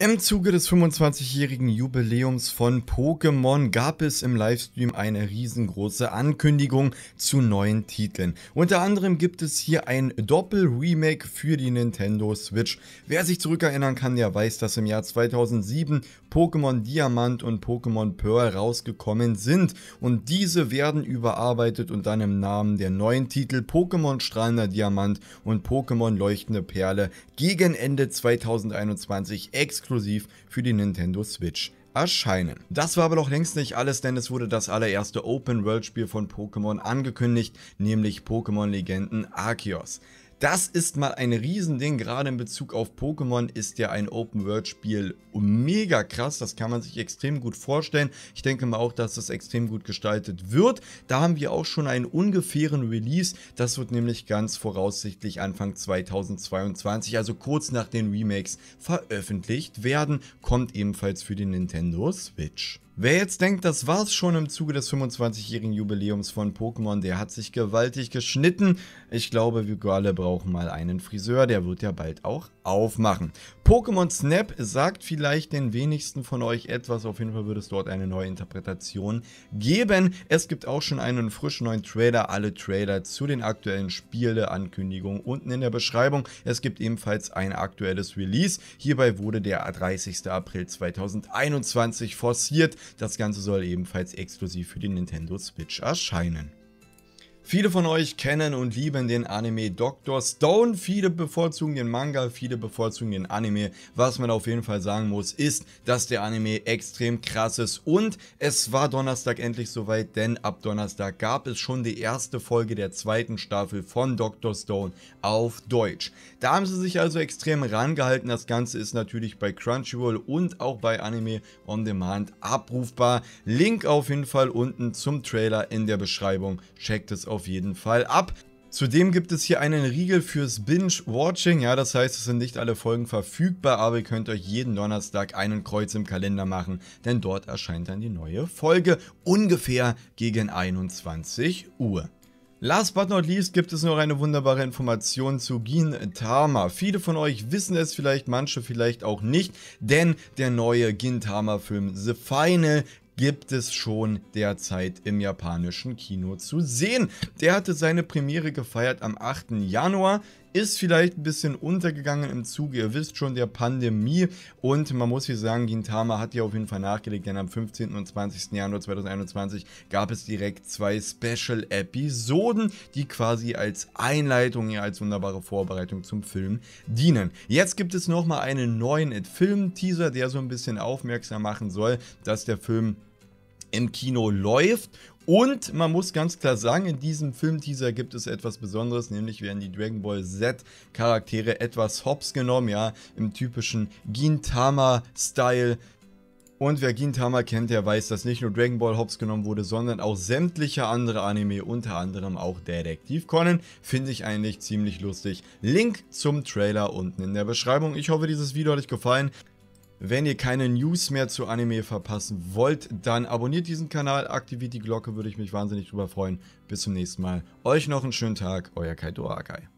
Im Zuge des 25-jährigen Jubiläums von Pokémon gab es im Livestream eine riesengroße Ankündigung zu neuen Titeln. Unter anderem gibt es hier ein Doppel-Remake für die Nintendo Switch. Wer sich zurückerinnern kann, der weiß, dass im Jahr 2007 Pokémon Diamant und Pokémon Pearl rausgekommen sind und diese werden überarbeitet und dann im Namen der neuen Titel Pokémon Strahlender Diamant und Pokémon Leuchtende Perle gegen Ende 2021 exklusiv exklusiv für die Nintendo Switch erscheinen. Das war aber noch längst nicht alles, denn es wurde das allererste Open-World-Spiel von Pokémon angekündigt, nämlich Pokémon Legenden Arceus. Das ist mal ein Riesending, gerade in Bezug auf Pokémon ist ja ein Open-World-Spiel mega krass, das kann man sich extrem gut vorstellen. Ich denke mal auch, dass das extrem gut gestaltet wird. Da haben wir auch schon einen ungefähren Release, das wird nämlich ganz voraussichtlich Anfang 2022, also kurz nach den Remakes, veröffentlicht werden. Kommt ebenfalls für die Nintendo Switch. Wer jetzt denkt, das war's schon im Zuge des 25-jährigen Jubiläums von Pokémon, der hat sich gewaltig geschnitten. Ich glaube, wir alle brauchen mal einen Friseur, der wird ja bald auch aufmachen. Pokémon Snap sagt vielleicht den wenigsten von euch etwas, auf jeden Fall wird es dort eine neue Interpretation geben. Es gibt auch schon einen frischen neuen Trailer, alle Trailer zu den aktuellen Spiele, Ankündigungen unten in der Beschreibung. Es gibt ebenfalls ein aktuelles Release. Hierbei wurde der 30. April 2021 forciert. Das Ganze soll ebenfalls exklusiv für die Nintendo Switch erscheinen. Viele von euch kennen und lieben den Anime Dr. Stone, viele bevorzugen den Manga, viele bevorzugen den Anime. Was man auf jeden Fall sagen muss, ist, dass der Anime extrem krass ist und es war Donnerstag endlich soweit, denn ab Donnerstag gab es schon die erste Folge der zweiten Staffel von Dr. Stone auf Deutsch. Da haben sie sich also extrem rangehalten, das Ganze ist natürlich bei Crunchyroll und auch bei Anime On Demand abrufbar. Link auf jeden Fall unten zum Trailer in der Beschreibung, checkt es auf auf jeden Fall ab. Zudem gibt es hier einen Riegel fürs Binge-Watching, ja, das heißt, es sind nicht alle Folgen verfügbar, aber ihr könnt euch jeden Donnerstag einen Kreuz im Kalender machen, denn dort erscheint dann die neue Folge, ungefähr gegen 21 Uhr. Last but not least gibt es noch eine wunderbare Information zu Gintama. Viele von euch wissen es vielleicht, manche vielleicht auch nicht, denn der neue Gintama Film The Final gibt es schon derzeit im japanischen Kino zu sehen. Der hatte seine Premiere gefeiert am 8. Januar, ist vielleicht ein bisschen untergegangen im Zuge, ihr wisst schon, der Pandemie. Und man muss hier sagen, Gintama hat ja auf jeden Fall nachgelegt, denn am 15. und 20. Januar 2021 gab es direkt zwei Special-Episoden, die quasi als Einleitung, ja, als wunderbare Vorbereitung zum Film dienen. Jetzt gibt es nochmal einen neuen Film-Teaser, der so ein bisschen aufmerksam machen soll, dass der Film im Kino läuft. Und man muss ganz klar sagen, in diesem Filmteaser gibt es etwas Besonderes, nämlich werden die Dragon Ball Z Charaktere etwas hops genommen, ja, im typischen Gintama-Style. Und wer Gintama kennt, der weiß, dass nicht nur Dragon Ball hops genommen wurde, sondern auch sämtliche andere Anime, unter anderem auch Detektiv Conan. Finde ich eigentlich ziemlich lustig. Link zum Trailer unten in der Beschreibung. Ich hoffe, dieses Video hat euch gefallen. Wenn ihr keine News mehr zu Anime verpassen wollt, dann abonniert diesen Kanal, aktiviert die Glocke, würde ich mich wahnsinnig drüber freuen. Bis zum nächsten Mal. Euch noch einen schönen Tag, euer Kaido Akai.